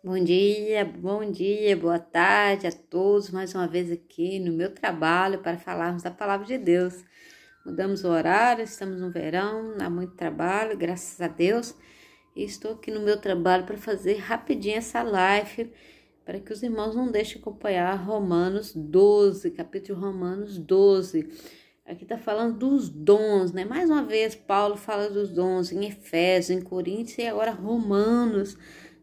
Bom dia, bom dia, boa tarde a todos, mais uma vez aqui no meu trabalho para falarmos da palavra de Deus. Mudamos o horário, estamos no verão, há muito trabalho, graças a Deus. E estou aqui no meu trabalho para fazer rapidinho essa live, para que os irmãos não deixem acompanhar Romanos 12, capítulo Romanos 12. Aqui está falando dos dons, né? Mais uma vez, Paulo fala dos dons em Efésios, em Coríntios e agora Romanos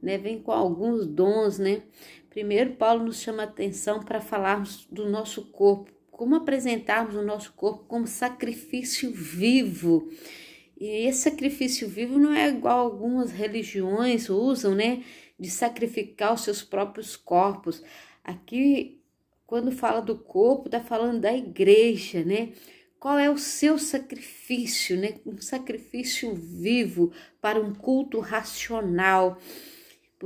né? Vem com alguns dons, né? Primeiro, Paulo nos chama a atenção para falarmos do nosso corpo, como apresentarmos o nosso corpo como sacrifício vivo. E esse sacrifício vivo não é igual algumas religiões usam, né? De sacrificar os seus próprios corpos. Aqui, quando fala do corpo, está falando da igreja, né? Qual é o seu sacrifício, né? Um sacrifício vivo para um culto racional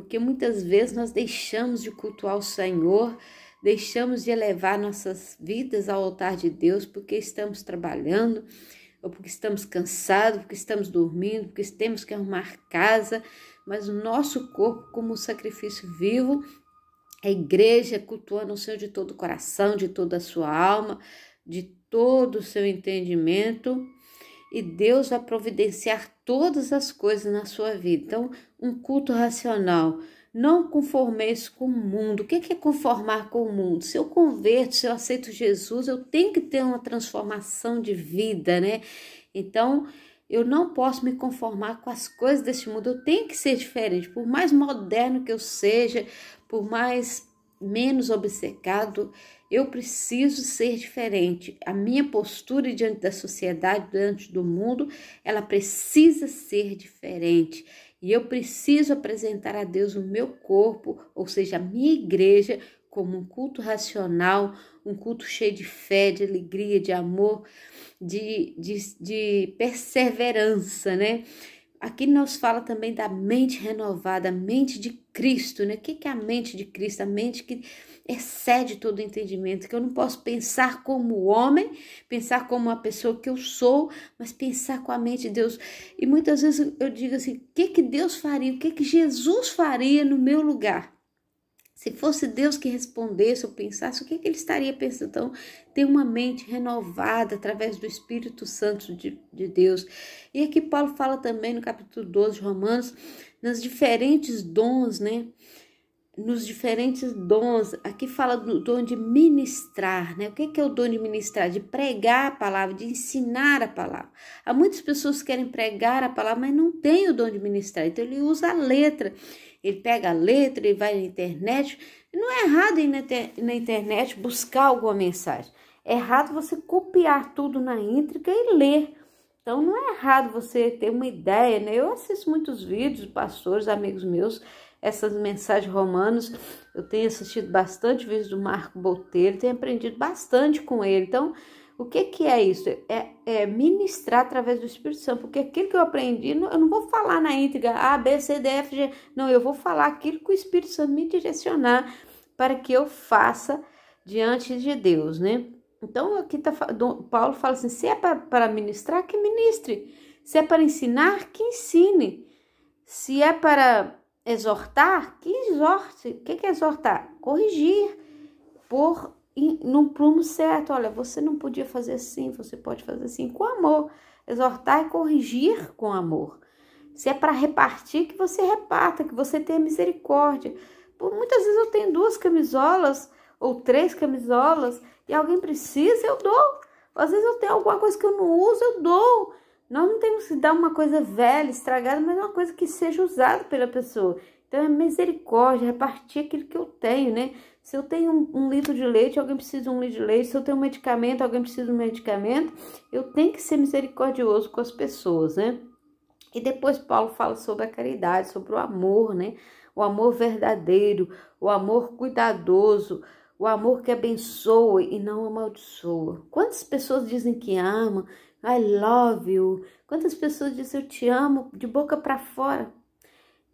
porque muitas vezes nós deixamos de cultuar o Senhor, deixamos de elevar nossas vidas ao altar de Deus porque estamos trabalhando, ou porque estamos cansados, porque estamos dormindo, porque temos que arrumar casa, mas o nosso corpo, como sacrifício vivo, a igreja cultuando o Senhor de todo o coração, de toda a sua alma, de todo o seu entendimento e Deus vai providenciar todas as coisas na sua vida. Então, um culto racional. Não conformeis com o mundo. O é que é conformar com o mundo? Se eu converto, se eu aceito Jesus, eu tenho que ter uma transformação de vida, né? Então, eu não posso me conformar com as coisas deste mundo. Eu tenho que ser diferente. Por mais moderno que eu seja, por mais menos obcecado, eu preciso ser diferente. A minha postura diante da sociedade, diante do mundo, ela precisa ser diferente. E eu preciso apresentar a Deus o meu corpo, ou seja, a minha igreja, como um culto racional, um culto cheio de fé, de alegria, de amor, de, de, de perseverança, né? Aqui nos fala também da mente renovada, a mente de Cristo, né? O que é a mente de Cristo? A mente que excede todo entendimento, que eu não posso pensar como homem, pensar como a pessoa que eu sou, mas pensar com a mente de Deus. E muitas vezes eu digo assim: o que, que Deus faria? O que, que Jesus faria no meu lugar? Se fosse Deus que respondesse ou pensasse, o que, é que ele estaria pensando? Então, ter uma mente renovada através do Espírito Santo de, de Deus. E aqui Paulo fala também no capítulo 12 de Romanos, nas diferentes dons, né? nos diferentes dons. Aqui fala do dom de ministrar, né? O que é, que é o dom de ministrar? De pregar a palavra, de ensinar a palavra. Há muitas pessoas que querem pregar a palavra, mas não tem o dom de ministrar. Então ele usa a letra ele pega a letra, e vai na internet. Não é errado ir na, internet buscar alguma mensagem. É errado você copiar tudo na íntegra e ler. Então, não é errado você ter uma ideia, né? Eu assisto muitos vídeos, pastores, amigos meus, essas mensagens romanas. Eu tenho assistido bastante vídeos do Marco Botelho, tenho aprendido bastante com ele. Então, o que, que é isso? É, é, ministrar através do Espírito Santo, porque aquilo que eu aprendi, eu não vou falar na íntegra A, B, C, D, F, G. Não, eu vou falar aquilo que o Espírito Santo me direcionar para que eu faça diante de Deus, né? Então, aqui tá, Paulo fala assim: se é para ministrar, que ministre. Se é para ensinar, que ensine. Se é para exortar, que exorte. O que é exortar? Corrigir por no prumo certo. Olha, você não podia fazer assim, você pode fazer assim, com amor. Exortar e corrigir com amor. Se é para repartir, que você reparta, que você tenha misericórdia. Por, muitas vezes eu tenho duas camisolas ou três camisolas e alguém precisa, eu dou. Às vezes eu tenho alguma coisa que eu não uso, eu dou. Nós não temos que dar uma coisa velha, estragada, mas uma coisa que seja usada pela pessoa. Então é misericórdia, repartir aquilo que eu tenho, né? Se eu tenho um, um litro de leite, alguém precisa de um litro de leite. Se eu tenho um medicamento, alguém precisa de um medicamento. Eu tenho que ser misericordioso com as pessoas, né? E depois Paulo fala sobre a caridade, sobre o amor, né? O amor verdadeiro, o amor cuidadoso, o amor que abençoa e não amaldiçoa. Quantas pessoas dizem que ama, I love you? Quantas pessoas dizem eu te amo de boca para fora?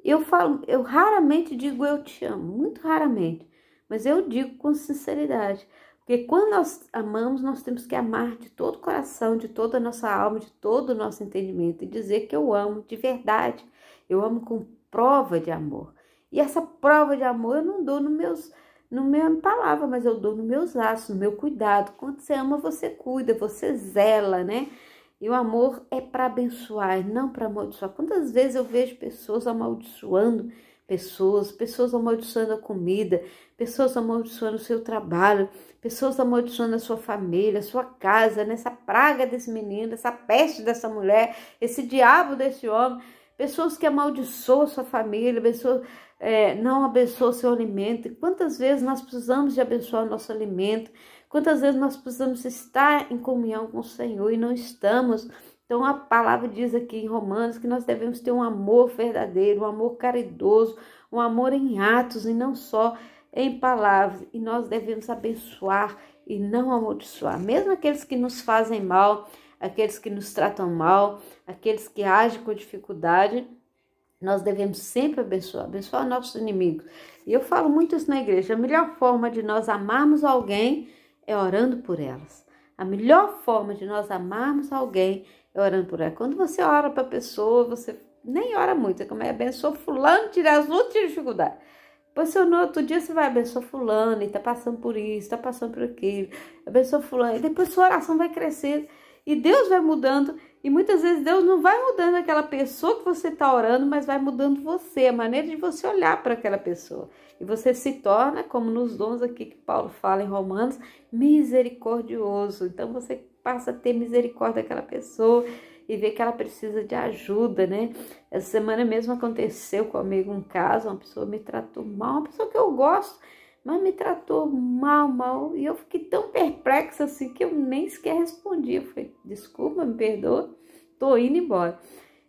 Eu falo, eu raramente digo eu te amo, muito raramente. Mas eu digo com sinceridade, porque quando nós amamos, nós temos que amar de todo o coração, de toda a nossa alma, de todo o nosso entendimento e dizer que eu amo de verdade. Eu amo com prova de amor. E essa prova de amor eu não dou no meus no minha palavra, mas eu dou nos meus laços, no meu cuidado. Quando você ama, você cuida, você zela, né? E o amor é para abençoar, não para amaldiçoar. Quantas vezes eu vejo pessoas amaldiçoando pessoas, pessoas amaldiçoando a comida, pessoas amaldiçoando o seu trabalho, pessoas amaldiçoando a sua família, a sua casa, nessa praga desse menino, essa peste dessa mulher, esse diabo desse homem, pessoas que amaldiçoam sua família, pessoas é, não abençoam seu alimento. Quantas vezes nós precisamos de abençoar o nosso alimento? Quantas vezes nós precisamos estar em comunhão com o Senhor e não estamos? Então a palavra diz aqui em Romanos que nós devemos ter um amor verdadeiro, um amor caridoso, um amor em atos e não só em palavras. E nós devemos abençoar e não amaldiçoar. Mesmo aqueles que nos fazem mal, aqueles que nos tratam mal, aqueles que agem com dificuldade, nós devemos sempre abençoar, abençoar nossos inimigos. E eu falo muito isso na igreja. A melhor forma de nós amarmos alguém é orando por elas. A melhor forma de nós amarmos alguém orando por ela. Quando você ora para a pessoa, você nem ora muito, é como é abençoa fulano, tirar as outras dificuldades. Depois, se no outro dia você vai abençoar fulano e tá passando por isso, tá passando por aquilo, abençoa fulano, e depois sua oração vai crescendo. E Deus vai mudando. E muitas vezes Deus não vai mudando aquela pessoa que você está orando, mas vai mudando você, a maneira de você olhar para aquela pessoa. E você se torna, como nos dons aqui que Paulo fala em Romanos, misericordioso. Então você passa a ter misericórdia daquela pessoa e ver que ela precisa de ajuda, né? Essa semana mesmo aconteceu comigo um caso, uma pessoa me tratou mal, uma pessoa que eu gosto mas me tratou mal, mal. E eu fiquei tão perplexa assim que eu nem sequer respondi. Eu falei, desculpa, me perdoa, tô indo embora.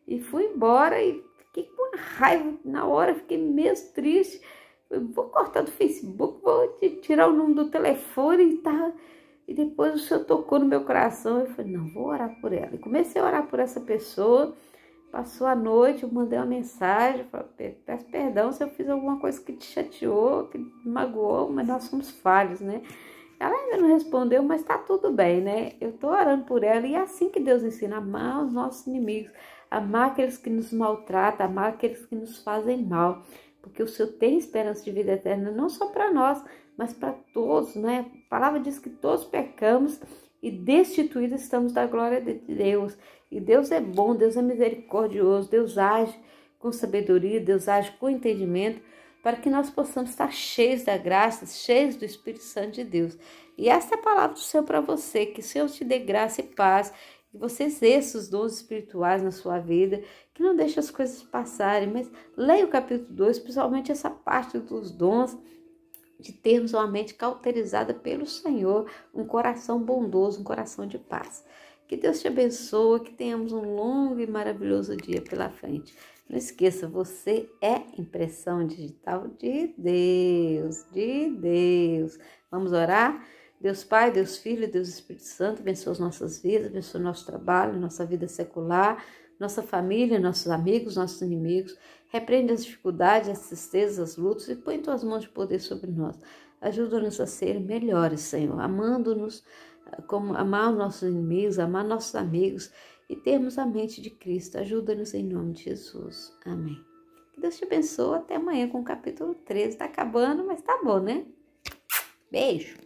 E fui embora e fiquei com uma raiva na hora, fiquei mesmo triste. Falei, vou cortar do Facebook, vou tirar o número do telefone e tal. E depois o Senhor tocou no meu coração. Eu falei, não, vou orar por ela. E comecei a orar por essa pessoa. Passou a noite, eu mandei uma mensagem, falei, peço perdão se eu fiz alguma coisa que te chateou, que te magoou, mas nós somos falhos, né? Ela ainda não respondeu, mas tá tudo bem, né? Eu tô orando por ela e é assim que Deus ensina, amar os nossos inimigos, amar aqueles que nos maltratam, amar aqueles que nos fazem mal, porque o Senhor tem esperança de vida eterna, não só para nós, mas para todos, né? A palavra diz que todos pecamos e destituídos estamos da glória de Deus. E Deus é bom, Deus é misericordioso, Deus age com sabedoria, Deus age com entendimento, para que nós possamos estar cheios da graça, cheios do Espírito Santo de Deus. E esta é a palavra do Senhor para você, que o Senhor te dê graça e paz, que você exerça os dons espirituais na sua vida, que não deixe as coisas passarem, mas leia o capítulo 2, principalmente essa parte dos dons, de termos uma mente cauterizada pelo Senhor, um coração bondoso, um coração de paz. Que Deus te abençoe, que tenhamos um longo e maravilhoso dia pela frente. Não esqueça, você é impressão digital de Deus, de Deus. Vamos orar? Deus Pai, Deus Filho, Deus Espírito Santo, abençoe as nossas vidas, abençoe o nosso trabalho, nossa vida secular, nossa família, nossos amigos, nossos inimigos Repreende as dificuldades, as tristezas, as lutas e põe tuas mãos de poder sobre nós. Ajuda-nos a ser melhores, Senhor, amando-nos, ah, como amar os nossos inimigos, amar nossos amigos e termos a mente de Cristo. Ajuda-nos em nome de Jesus. Amém. Que Deus te abençoe. Até amanhã com o capítulo 13. Tá acabando, mas tá bom, né? Beijo.